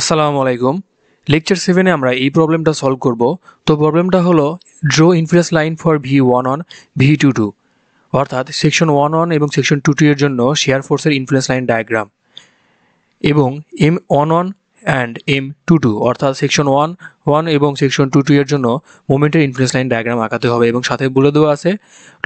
আসসালামু আলাইকুম লেকচার সেভেনে আমরা এই প্রবলেমটা সলভ করব তো প্রবলেমটা হলো draw influence line for V one on V two two অর্থাৎ সেকশন ওয়ান অন এবং সেকশন টু টু এর জন্য শেয়ার ফোর্সের ইনফ্লুয়েন্স লাইন ডায়াগ্রাম এবং M one on and M two two অর্থাৎ সেকশন ওয়ান ওয়ান এবং সেকশন টু টু এর জন্য মোমেন্টের ইনফ্লুয়েন্স লাইন ডায়াগ্রাম আঁকাতে হবে এবং সাথে বলে দেওয়া আছে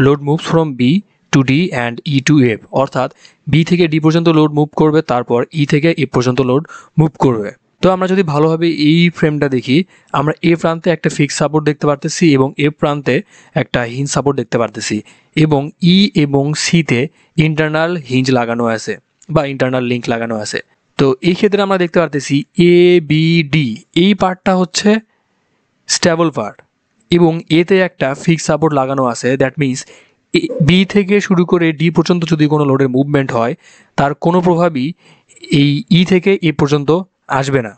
load moves from B to D and E to F অর্থাৎ বি থেকে ডি পর্যন্ত লোড মুভ করবে তারপর ই e থেকে এফ পর্যন্ত লোড মুভ করবে তো আমরা যদি ভালোভাবে এই ফ্রেমটা দেখি আমরা এ প্রান্তে একটা ফিক্স সাপোর্ট দেখতে পারতেছি এবং এ প্রান্তে একটা হিঞ্জ সাপোর্ট দেখতে পারতেছি এবং ই e এবং সিতে ইন্টারনাল হিঞ্জ লাগানো আছে বা ইন্টারনাল লিঙ্ক লাগানো আছে তো এই ক্ষেত্রে আমরা দেখতে পারতেছি এ বি ডি এই পার্টটা হচ্ছে স্ট্যাবল পার্ট এবং এতে একটা ফিক্স সাপোর্ট লাগানো আছে দ্যাট মিনস বি থেকে শুরু করে ডি পর্যন্ত যদি কোনো লোডের মুভমেন্ট হয় তার কোনো প্রভাবই এই ই e থেকে এ পর্যন্ত আসবে না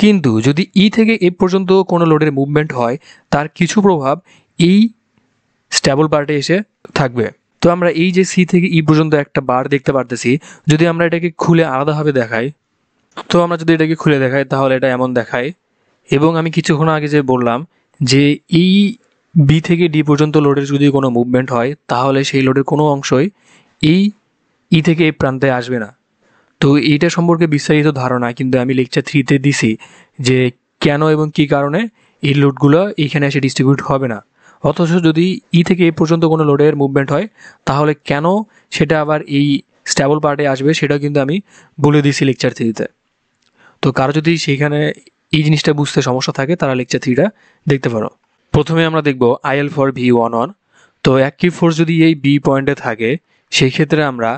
কিন্তু যদি ই থেকে এ পর্যন্ত কোনো লোডের মুভমেন্ট হয় তার কিছু প্রভাব এই স্ট্যাবল পার্টে এসে থাকবে তো আমরা এই যে সি থেকে ই e পর্যন্ত একটা বার দেখতে পারতেছি যদি আমরা এটাকে খুলে আলাদাভাবে দেখাই তো আমরা যদি এটাকে খুলে দেখাই তাহলে এটা এমন দেখায় এবং আমি কিছুক্ষণ আগে যে বললাম যে এই বি থেকে ডি পর্যন্ত লোডের যদি কোনো মুভমেন্ট হয় তাহলে সেই লোডের কোনো অংশই এই ই e থেকে এই প্রান্তে আসবে না তো এইটা সম্পর্কে বিস্তারিত ধারণা কিন্তু আমি লেকচার থ্রিতে দিছি যে কেন এবং কি কারণে এই লোডগুলো এখানে এসে ডিস্ট্রিবিউট হবে না অথচ যদি ই থেকে এ পর্যন্ত কোনো লোডের মুভমেন্ট হয় তাহলে কেন সেটা আবার এই স্ট্যাবল পার্টে আসবে সেটা কিন্তু আমি বলে দিছি লেকচার থ্রিতে তো কারো যদি সেইখানে এই জিনিসটা বুঝতে সমস্যা থাকে তারা লেকচার থ্রিটা দেখতে পারো প্রথমে আমরা দেখব IL for V one one তো অ্যাক্টিভ ফোর্স যদি এই বি পয়েন্টে থাকে সেই ক্ষেত্রে আমরা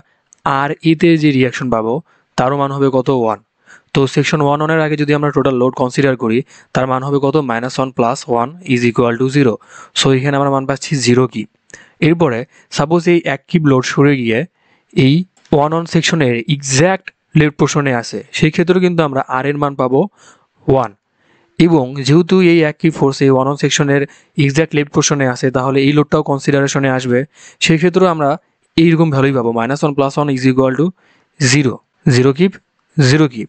আর ইতে e যে রিয়াকশন পাবো তারও মান হবে কত ওয়ান তো সেকশন ওয়ান ওয়ানের আগে যদি আমরা টোটাল লোড কনসিডার করি তার মান হবে কত minus one plus one is equal to zero so এখানে আমরা মান পাচ্ছি জিরো কি এরপরে সাপোজ এই এক কিপ লোড সরে গিয়ে এই ওয়ান ওয়ান সেকশনের এক্স্যাক্ট লেফট পোর্শনে আসে সেই ক্ষেত্রেও কিন্তু আমরা আর এর মান পাবো ওয়ান এবং যেহেতু এই এক একই ফোর্স এই ওয়ান ওয়ান সেকশনের এক্স্যাক্ট লেফট পোর্শনে আসে তাহলে এই লোডটাও কনসিডারেশনে আসবে সেই ক্ষেত্রেও আমরা এইরকম ভ্যালুই পাবো minus one plus one is equal to zero zero kip zero kip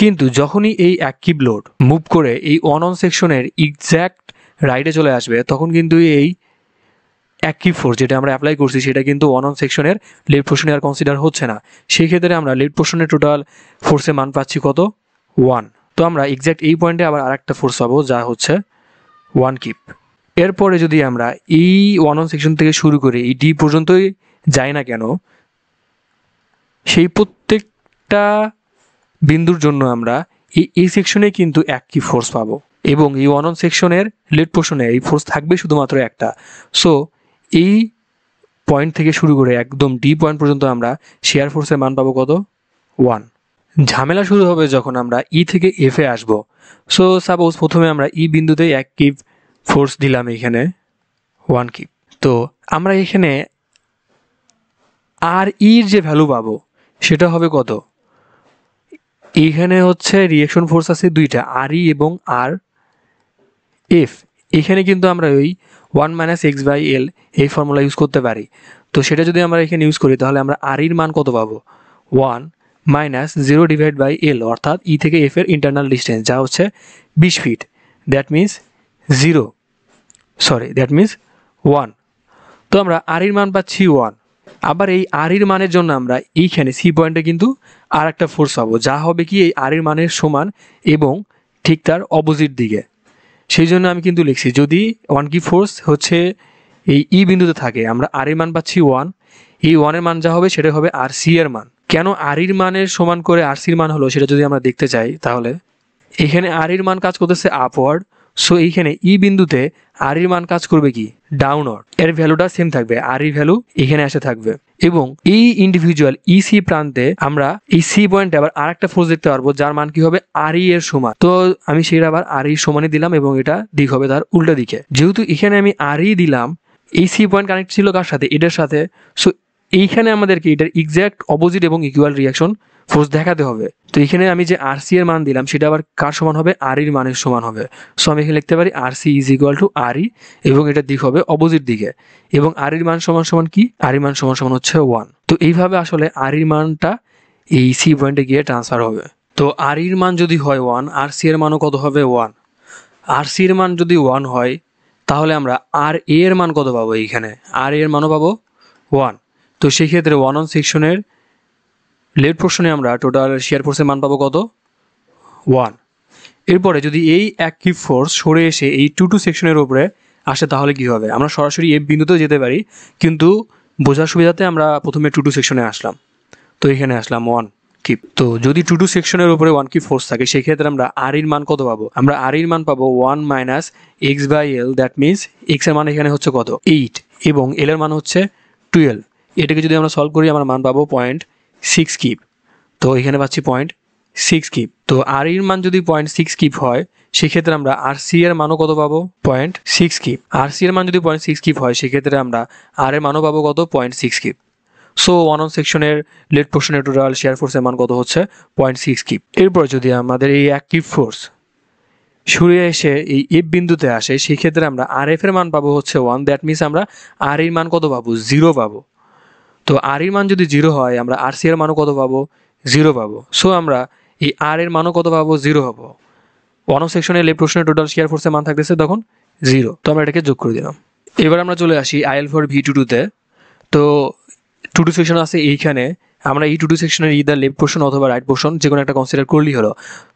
কিন্তু যখনই এই এক কিপ লোড মুভ করে এই ওয়ান অন সেকশনের এক্স্যাক্ট রাইটে চলে আসবে তখন কিন্তু এই এক কিপ ফোর্স যেটা আমরা অ্যাপ্লাই করছি সেটা কিন্তু ওয়ান অন সেকশনের লেফট পোর্শনে আর কনসিডার হচ্ছে না সেই ক্ষেত্রে আমরা লেফট পোর্শনের টোটাল ফোর্সের মান পাচ্ছি কত ওয়ান তো আমরা এক্স্যাক্ট এই পয়েন্টে আবার আরেকটা ফোর্স পাবো যা হচ্ছে ওয়ান কিপ এরপরে যদি আমরা এই ওয়ান অন সেকশন থেকে শুরু করে এই ডি পর্যন্তই যাই না কেন সেই প্রত্যেকটা বিন্দুর জন্য আমরা এই এই সেকশনে কিন্তু একই ফোর্স পাবো এবং এই অনন সেকশনের লেট পোর্শনে এই ফোর্স থাকবে শুধুমাত্র একটা সো এই পয়েন্ট থেকে শুরু করে একদম ডি পয়েন্ট পর্যন্ত আমরা শেয়ার ফোর্সের মান পাবো কত ওয়ান ঝামেলা শুরু হবে যখন আমরা ই e থেকে এফে আসব আসবো সো সাপোজ প্রথমে আমরা ই e বিন্দুতে এক কিপ ফোর্স দিলাম এখানে ওয়ান কিপ তো আমরা এখানে আর ইর যে ভ্যালু পাবো সেটা হবে কত এখানে হচ্ছে রিয়েকশন ফোর্স আছে দুইটা আর ই এবং আর এফ এখানে কিন্তু আমরা ওই one minus X by L এই ফর্মুলা ইউজ করতে পারি তো সেটা যদি আমরা এখানে ইউজ করি তাহলে আমরা আর ইর মান কত পাবো one minus zero divide by L অর্থাৎ ই থেকে এফ এর ইন্টারনাল ডিস্টেন্স যা হচ্ছে বিশ feet that means zero sorry that means one তো আমরা আর ইর মান পাচ্ছি ওয়ান আবার এই আরির মানের জন্য আমরা এইখানে সি পয়েন্টে কিন্তু আর একটা ফোর্স পাবো যা হবে কি এই আরির মানের সমান এবং ঠিক তার অপোজিট দিকে সেই জন্য আমি কিন্তু লিখছি যদি ওয়ান কি ফোর্স হচ্ছে এই ই e বিন্দুতে থাকে আমরা আর এর মান পাচ্ছি ওয়ান এই ওয়ানের মান যা হবে সেটা হবে আর সি এর মান কেন আরির মানের সমান করে আর সির মান হলো সেটা যদি আমরা দেখতে চাই তাহলে এখানে আরির মান কাজ করতেছে আপওয়ার্ড সো এইখানে ই e বিন্দুতে আরির মান কাজ করবে কি ডাউনওয়ার্ড এর ভ্যালুটা সেম থাকবে আর ই ভ্যালু এখানে এসে থাকবে এবং এই ইন্ডিভিজুয়াল ইসি e প্রান্তে আমরা এই সি পয়েন্টে আবার আর একটা ফোর্স দেখতে পারবো যার মান কি হবে আর e এর সমান তো আমি সেটা আবার আর e ই সমানই দিলাম এবং এটা দিক হবে তার উল্টো দিকে যেহেতু এখানে আমি আর ই দিলাম এই সি পয়েন্ট কানেক্ট ছিল কার সাথে এটার সাথে সো এইখানে আমাদেরকে এটার এক্স্যাক্ট অপোজিট এবং ইকুয়াল রিয়াকশন ফোর্স দেখাতে হবে তো এখানে আমি যে আর এর মান দিলাম সেটা আবার কার সমান হবে আর e এর মানের সমান হবে সো আমি এখানে লিখতে পারি R C is equal to R E এবং এটা দিক হবে অপোজিট দিকে এবং আর e এর মান সমান সমান কি আর e এর মান সমান সমান হচ্ছে ওয়ান তো এইভাবে আসলে আর এর মানটা এই সি পয়েন্টে গিয়ে ট্রান্সফার হবে তো আর এর মান যদি হয় ওয়ান আর সি এর মানও কত হবে ওয়ান আর সি এর মান যদি ওয়ান হয় তাহলে আমরা আর এর মান কত পাবো এইখানে আর এর মানও পাবো ওয়ান তো সেই ক্ষেত্রে ওয়ান অন সেকশনের লেট পোর্শনে আমরা টোটাল শেয়ার ফোর্সের মান পাবো কত ওয়ান এরপরে যদি এই অ্যাক্টিভ ফোর্স সরে এসে এই টু টু সেকশনের উপরে আসে তাহলে কি হবে আমরা সরাসরি এফ বিন্দুতেও যেতে পারি কিন্তু বোঝার সুবিধাতে আমরা প্রথমে টু টু সেকশনে আসলাম তো এখানে আসলাম ওয়ান কিপ তো যদি টু টু সেকশনের উপরে ওয়ান কিপ ফোর্স থাকে সেক্ষেত্রে আমরা আর এর মান কত পাবো আমরা আর এর মান পাবো one minus X by L that means X এর মান এখানে হচ্ছে কত এইট এবং এল এর মান হচ্ছে টুয়েলভ এটাকে যদি আমরা সলভ করি আমরা মান পাবো পয়েন্ট সিক্স কিপ তো এখানে পাচ্ছি পয়েন্ট সিক্স কিপ তো আর এর মান যদি পয়েন্ট সিক্স কিপ হয় সেক্ষেত্রে আমরা আর সি এর মানও কত পাবো point six kip R C এর মান যদি পয়েন্ট সিক্স কিপ হয় সেক্ষেত্রে আমরা আর এর মানও পাবো কত point six kip so one on সেকশনের লেট পোর্শনের টোটাল শেয়ার ফোর্সের মান কত হচ্ছে পয়েন্ট সিক্স কিপ এরপর যদি আমাদের এই অ্যাক্টিভ ফোর্স সূর্য এসে এই এফ বিন্দুতে আসে সেক্ষেত্রে আমরা আর এফ এর মান পাবো হচ্ছে ওয়ান দ্যাট মিনস আমরা আর এর মান কত পাবো জিরো পাবো তো আর এর মান যদি জিরো হয় আমরা আর সি এর মানও কত পাবো জিরো পাবো সো আমরা এই আর এর মানও কত পাবো জিরো পাবো ওয়ান অফ সেকশনে লেফট প্রশ্নে টোটাল শেয়ার ফোর্সের মান থাকতেছে তখন জিরো তো আমরা এটাকে যোগ করে দিলাম এবার আমরা চলে আসি I L for V two two তো টু টু সেকশন আছে এইখানে আমরা এই টু টু সেকশনের ইদার লেফট পোর্শন অথবা রাইট পোর্শন যে কোনো একটা কনসিডার করলেই হলো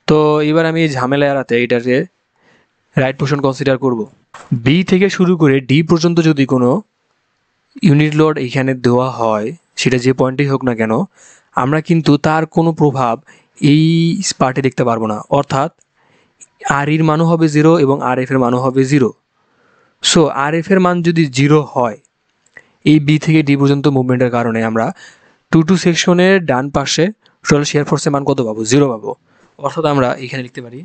তো এবার আমি এই ঝামেলা এড়াতে এটাকে রাইট পোর্শন কনসিডার করব বি থেকে শুরু করে ডি পর্যন্ত যদি কোনো ইউনিট লোড এখানে দেওয়া হয় সেটা যে পয়েন্টেই হোক না কেন আমরা কিন্তু তার কোনো প্রভাব এই পার্টে দেখতে পারবো না অর্থাৎ আর এর মানও হবে জিরো এবং আর এফ এর মানও হবে জিরো সো আর এফ এর মান যদি জিরো হয় এই বি থেকে ডি পর্যন্ত মুভমেন্টের কারণে আমরা টু টু সেকশনের ডান পাশে টোটাল শেয়ার ফোর্সের মান কত পাবো জিরো পাবো অর্থাৎ আমরা এখানে লিখতে পারি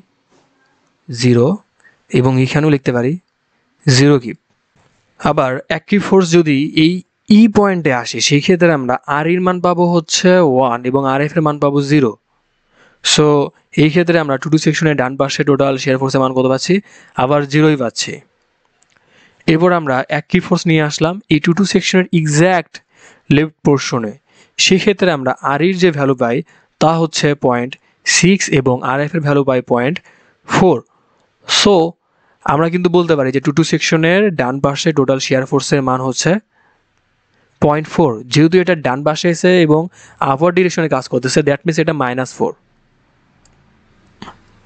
জিরো এবং এখানেও লিখতে পারি জিরো কিপ আবার একই ফোর্স যদি এই ই e পয়েন্টে আসে সেই ক্ষেত্রে আমরা আর এর মান পাবো হচ্ছে ওয়ান এবং আর এফ এর মান পাবো জিরো সো এই ক্ষেত্রে আমরা টু টু সেকশনের ডান পাশে টোটাল শেয়ার ফোর্সের মান কত পাচ্ছি আবার জিরোই পাচ্ছি এরপর আমরা একই ফোর্স নিয়ে আসলাম এই টু টু সেকশনের এক্স্যাক্ট লেফট পোর্শনে সেক্ষেত্রে আমরা আর এর যে ভ্যালু পাই তা হচ্ছে পয়েন্ট সিক্স এবং আর এফ এর ভ্যালু পাই পয়েন্ট ফোর সো আমরা কিন্তু বলতে পারি যে টু টু সেকশনের ডান পাশে টোটাল শেয়ার ফোর্সের মান হচ্ছে পয়েন্ট ফোর যেহেতু এটা ডান পাশে এসে এবং আপওয়ার্ড ডিরেকশনে কাজ করতেছে দ্যাট মিনস এটা মাইনাস ফোর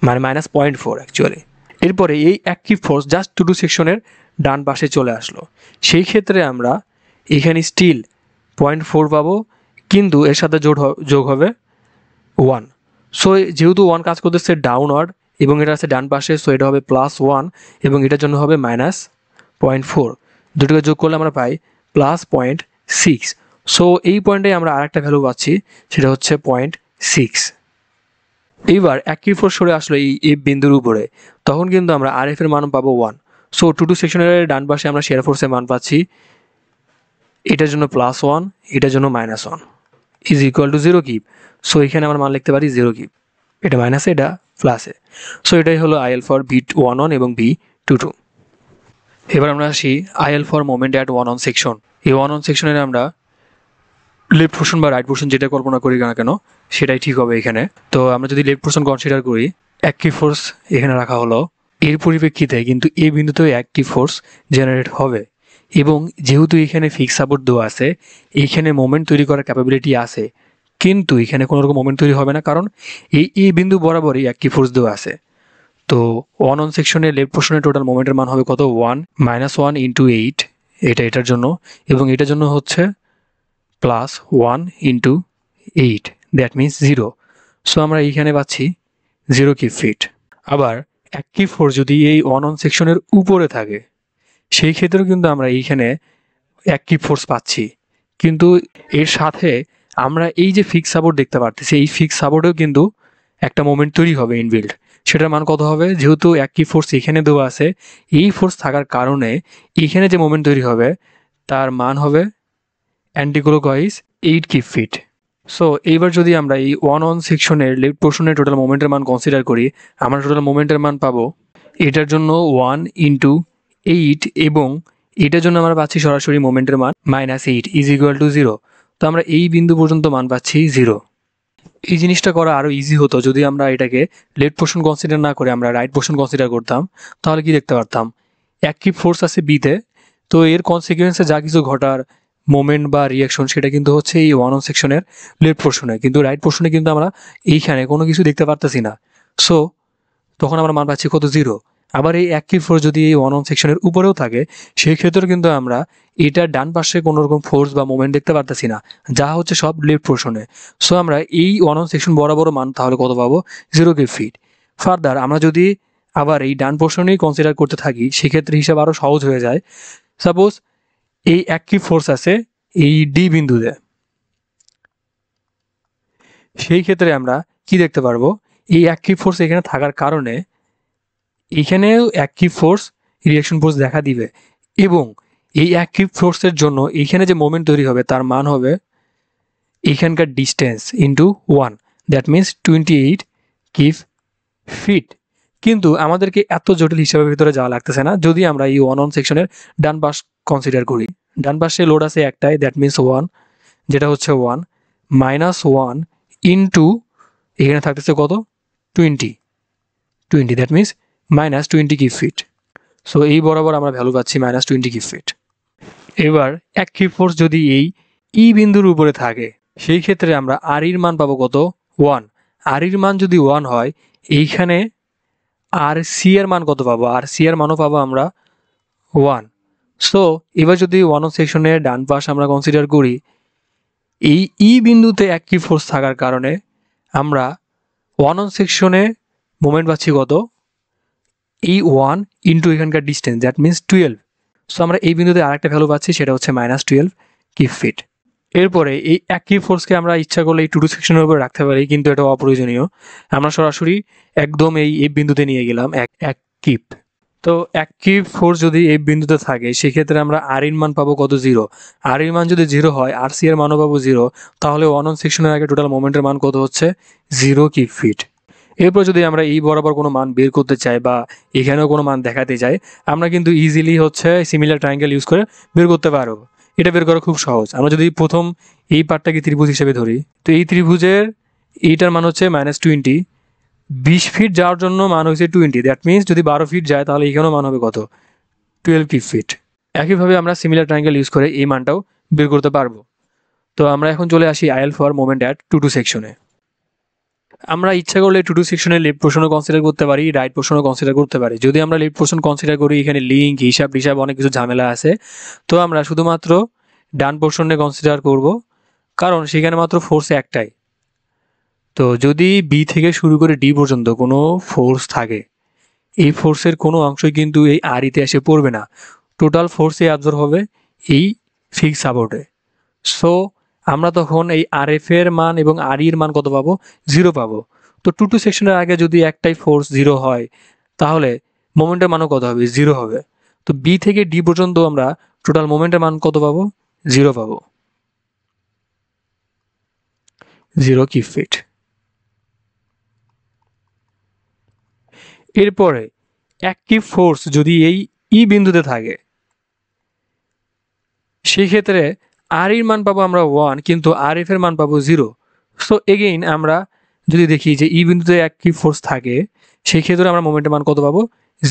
মানে মাইনাস পয়েন্ট ফোর অ্যাকচুয়ালি এরপরে এই active force just two two সেকশনের ডান পাশে চলে আসলো সেই ক্ষেত্রে আমরা এখানে স্টিল পয়েন্ট ফোর পাবো কিন্তু এর সাথে যোগ হবে ওয়ান সো যেহেতু ওয়ান কাজ করতেছে ডাউনওয়ার্ড এবং এটা আছে ডান পাশে সো এটা হবে প্লাস ওয়ান এবং এটার জন্য হবে মাইনাস পয়েন্ট ফোর দুটোকে যোগ করলে আমরা পাই প্লাস পয়েন্ট সিক্স সো এই পয়েন্টে আমরা আরেকটা ভ্যালু পাচ্ছি সেটা হচ্ছে পয়েন্ট সিক্স এইবার একই ফোর সরে আসলো এই এফ বিন্দুর উপরে তখন কিন্তু আমরা আর এফ এর মান পাবো ওয়ান সো টু টু সেকশনের ডান পাশে আমরা শেয়ার ফোর্সের মান পাচ্ছি এটার জন্য প্লাস ওয়ান এটার জন্য minus one is equal to zero kip so এখানে আমরা মান লিখতে পারি জিরো কিপ এটা মাইনাস এটা ফ্লাসে সো এটাই হলো IL for B one one এবং বি টু টু এবার আমরা আসি IL for moment at one on section এই ওয়ান অন সেকশনে আমরা লেফট পোর্শন বা রাইট পোর্শন যেটা কল্পনা করি না কেন সেটাই ঠিক হবে এখানে তো আমরা যদি লেফট পোর্শন কনসিডার করি অ্যাক্টিভ ফোর্স এখানে রাখা হলো এর পরিপ্রেক্ষিতে কিন্তু এই বিন্দুতে অ্যাক্টিভ ফোর্স জেনারেট হবে এবং যেহেতু এখানে ফিক্স সাপোর্ট দেওয়া আছে এখানে মোমেন্ট তৈরি করার ক্যাপাবিলিটি আছে কিন্তু এখানে কোনো রকম মোমেন্ট তৈরি হবে না কারণ এই ই বিন্দু বরাবরই একই ফোর্স দেওয়া আছে তো ওয়ান অন সেকশনে লেফট পোর্শনে টোটাল মোমেন্টের মান হবে কত one minus one into eight এটা এটার জন্য এবং এটার জন্য হচ্ছে plus one into eight that means zero so আমরা এইখানে পাচ্ছি জিরো কি ফিট আবার এক কি ফোর যদি এই ওয়ান অন সেকশনের উপরে থাকে সেই ক্ষেত্রেও কিন্তু আমরা এইখানে এক কি ফোর্স পাচ্ছি কিন্তু এর সাথে আমরা এই যে ফিক্স সাপোর্ট দেখতে পারতেছি এই ফিক্স সাপোর্টেও কিন্তু একটা মোমেন্ট তৈরি হবে ইনবিল্ড সেটার মান কত হবে যেহেতু একই ফোর্স এখানে দেওয়া আছে এই ফোর্স থাকার কারণে এখানে যে মোমেন্ট তৈরি হবে তার মান হবে অ্যান্টিক্লোকোয়াইজ এইট কি ফিট সো এইবার যদি আমরা এই ওয়ান অন সেকশনের লেফট পোর্শনের টোটাল মোমেন্টের মান কনসিডার করি আমরা টোটাল মোমেন্টের মান পাবো এটার জন্য ওয়ান ইন্টু এইট এবং এটার জন্য আমরা পাচ্ছি সরাসরি মোমেন্টের মান minus eight is equal to zero তো আমরা এই বিন্দু পর্যন্ত মান পাচ্ছি জিরো এই জিনিসটা করা আরও ইজি হতো যদি আমরা এটাকে লেফট পোর্শন কনসিডার না করে আমরা রাইট পোর্শন কনসিডার করতাম তাহলে কি দেখতে পারতাম একই ফোর্স আছে বিতে তো এর কনসিকুয়েন্সে যা কিছু ঘটার মোমেন্ট বা রিয়াকশন সেটা কিন্তু হচ্ছে এই ওয়ান ওয়ান সেকশনের লেফট পোর্শনে কিন্তু রাইট পোর্শনে কিন্তু আমরা এইখানে কোনো কিছু দেখতে পারতেছি না সো তখন আমরা মান পাচ্ছি কত জিরো আবার এই এক কি ফোর্স যদি এই ওয়ান ওয়ান সেকশনের উপরেও থাকে সেই ক্ষেত্রে কিন্তু আমরা এটার ডান পাশে কোনো রকম ফোর্স বা মোমেন্ট দেখতে পারতেছি না যা হচ্ছে সব লেফট পোর্শনে সো আমরা এই ওয়ান ওয়ান সেকশন বরাবর মান তাহলে কত পাবো জিরো কে ফিট ফার্দার আমরা যদি আবার এই ডান পোর্শনেই কনসিডার করতে থাকি সেক্ষেত্রে হিসাব আরও সহজ হয়ে যায় সাপোজ এই এক কি ফোর্স আছে এই ডি বিন্দুতে সেই ক্ষেত্রে আমরা কি দেখতে পারবো এই এক কি ফোর্স এখানে থাকার কারণে এখানেও অ্যাক্টিভ ফোর্স রিয়াকশন ফোর্স দেখা দিবে এবং এই অ্যাক্টিভ ফোর্সের জন্য এখানে যে মোমেন্ট তৈরি হবে তার মান হবে এখানকার distance into one that means twenty eight kip feet কিন্তু আমাদেরকে এত জটিল হিসাবের ভিতরে যাওয়া লাগতেছে না যদি আমরা এই ওয়ান ওয়ান সেকশনের ডান পাশ কনসিডার করি ডান পাশে লোড আছে একটাই দ্যাট মিনস ওয়ান যেটা হচ্ছে ওয়ান মাইনাস ওয়ান ইন্টু এখানে থাকতেছে কত twenty twenty that means minus twenty কি ফিট সো এই বরাবর আমরা ভ্যালু পাচ্ছি মাইনাস টোয়েন্টি কি ফিট এবার এক কি ফোর্স যদি এই ই e বিন্দুর উপরে থাকে সেই ক্ষেত্রে আমরা আরির মান পাবো কত ওয়ান আরির মান যদি ওয়ান হয় এইখানে আর সি এর মান কত পাবো আর সি এর মানও পাবো আমরা ওয়ান সো এবার যদি ওয়ান সেকশনের ডান পাশ আমরা কনসিডার করি এই ই e বিন্দুতে এক কিউব ফোর্স থাকার কারণে আমরা ওয়ান সেকশনে মোমেন্ট পাচ্ছি কত ই ওয়ান ইন্টু এখানকার distance that means twelve so আমরা এই বিন্দুতে আরেকটা ভ্যালু পাচ্ছি সেটা হচ্ছে মাইনাস টুয়েলভ কিপ ফিট এরপরে এই একই ফোর্সকে আমরা ইচ্ছা করলে এই টুটু সেকশনের উপরে রাখতে পারি কিন্তু এটা অপ্রয়োজনীয় আমরা সরাসরি একদম এই এই বিন্দুতে নিয়ে গেলাম এক এক কিপ তো এক কিপ ফোর্স যদি এই বিন্দুতে থাকে সেক্ষেত্রে আমরা আর ইন মান পাবো কত জিরো আর ইন মান যদি জিরো হয় আর সি এর মানও পাবো জিরো তাহলে ওয়ান অন সেকশনের আগে টোটাল মোমেন্টের মান কত হচ্ছে জিরো কিপ ফিট এরপর যদি আমরা এই বরাবর কোনো মান বের করতে চাই বা এখানেও কোনো মান দেখাতে চাই আমরা কিন্তু ইজিলি হচ্ছে সিমিলার ট্রাইঙ্গেল ইউজ করে বের করতে পারবো এটা বের করা খুব সহজ আমরা যদি প্রথম এই পার্টটাকে ত্রিভুজ হিসেবে ধরি তো এই ত্রিভুজের এইটার মান হচ্ছে মাইনাস টোয়েন্টি বিশ ফিট যাওয়ার জন্য মান হয়েছে টোয়েন্টি দ্যাট মিনস যদি বারো ফিট যায় তাহলে এখানেও মান হবে কত টুয়েলভ ফিট একইভাবে আমরা সিমিলার ট্রাইঙ্গেল ইউজ করে এই মানটাও বের করতে পারবো তো আমরা এখন চলে আসি IL for moment at two two সেকশনে আমরা ইচ্ছা করলে টু টু সেকশনে লেফট পোর্শনও কনসিডার করতে পারি রাইট পোর্শনও কনসিডার করতে পারি যদি আমরা লেফট পোর্শন কনসিডার করি এখানে লিঙ্ক হিসাব হিসাব অনেক কিছু ঝামেলা আছে তো আমরা শুধুমাত্র ডান পোর্শনে কনসিডার করব কারণ সেখানে মাত্র ফোর্স একটাই তো যদি বি থেকে শুরু করে ডি পর্যন্ত কোনো ফোর্স থাকে এই ফোর্সের কোনো অংশই কিন্তু এই আরিতে এসে পড়বে না টোটাল ফোর্সে অ্যাবজর্ব হবে এই ফিক্স সাপোর্টে সো আমরা তখন এই আর এফ এর মান এবং আর ইর মান কত পাবো জিরো পাবো তো টু টু সেকশনের আগে যদি একটাই ফোর্স জিরো হয় তাহলে মোমেন্টের মানও কত হবে জিরো হবে তো বি থেকে ডি পর্যন্ত আমরা টোটাল মোমেন্টের মান কত পাবো জিরো পাবো জিরো কি ফিট এরপরে একটি ফোর্স যদি এই ই e বিন্দুতে থাকে সেক্ষেত্রে আর এর মান পাবো আমরা ওয়ান কিন্তু আর এফ এর মান পাবো জিরো সো এগেইন আমরা যদি দেখি যে ই e বিন্দুতে একই ফোর্স থাকে সেই ক্ষেত্রে আমরা মোমেন্টের মান কত পাবো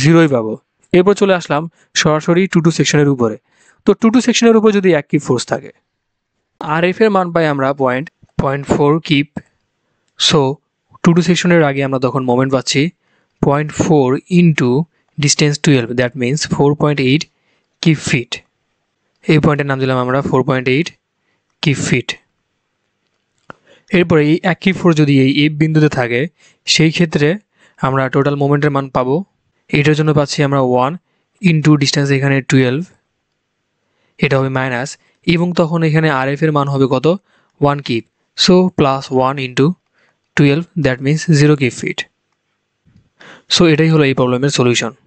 জিরোই পাবো এরপর চলে আসলাম সরাসরি টু টু সেকশনের উপরে তো টু টু সেকশনের উপর যদি একই ফোর্স থাকে আর এফ এর মান পাই আমরা point point four kip so two two সেকশনের আগে আমরা তখন মোমেন্ট পাচ্ছি point four into distance twelve that means four point eight kip feet এই পয়েন্টের নাম দিলাম আমরা ফোর পয়েন্ট এইট কি ফিট এরপরে এই একই ফোর যদি এই এফ বিন্দুতে থাকে সেই ক্ষেত্রে আমরা টোটাল মোমেন্টের মান পাবো এটার জন্য পাচ্ছি আমরা ওয়ান ইনটু ডিস্টেন্স এখানে টুয়েলভ এটা হবে মাইনাস এবং তখন এখানে আর এফের এর মান হবে কত one kip so plus one into twelve that means zero kip feet so এটাই হলো এই প্রবলেমের সলিউশন